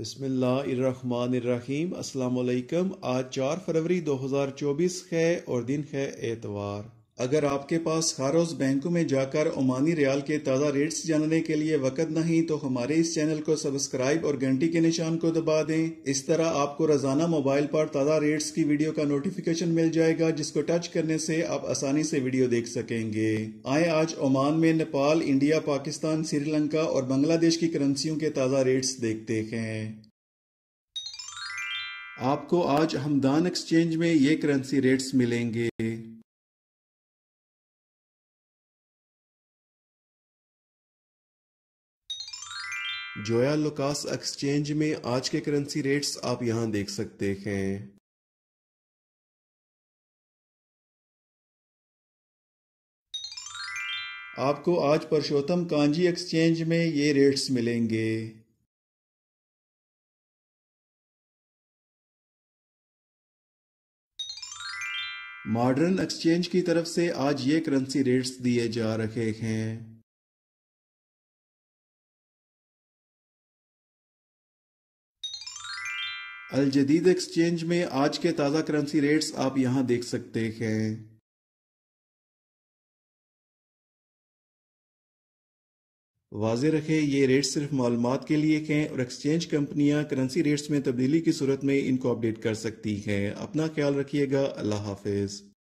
बिसमीम अल्लाम आज चार फरवरी 2024 है और दिन है एतवार अगर आपके पास खारोज बैंकों में जाकर ओमानी रियाल के ताज़ा रेट्स जानने के लिए वक्त नहीं तो हमारे इस चैनल को सब्सक्राइब और घंटी के निशान को दबा दें इस तरह आपको रोजाना मोबाइल पर ताज़ा रेट्स की वीडियो का नोटिफिकेशन मिल जाएगा जिसको टच करने से आप आसानी से वीडियो देख सकेंगे आए आज ओमान में नेपाल इंडिया पाकिस्तान श्रीलंका और बांग्लादेश की करेंसियों के ताज़ा रेट्स देखते हैं आपको आज हमदान एक्सचेंज में ये करेंसी रेट्स मिलेंगे जोया लोकास एक्सचेंज में आज के करेंसी रेट्स आप यहां देख सकते हैं आपको आज परशोत्तम कांजी एक्सचेंज में ये रेट्स मिलेंगे मॉडर्न एक्सचेंज की तरफ से आज ये करेंसी रेट्स दिए जा रहे हैं अल जदीद एक्सचेंज में आज के ताज़ा करेंसी रेट्स आप यहां देख सकते हैं वाज रखें ये रेट सिर्फ मालूम के लिए हैं और एक्सचेंज कंपनियां करेंसी रेट्स में तब्दीली की सूरत में इनको अपडेट कर सकती हैं अपना ख्याल रखिएगा अल्लाह हाफिज़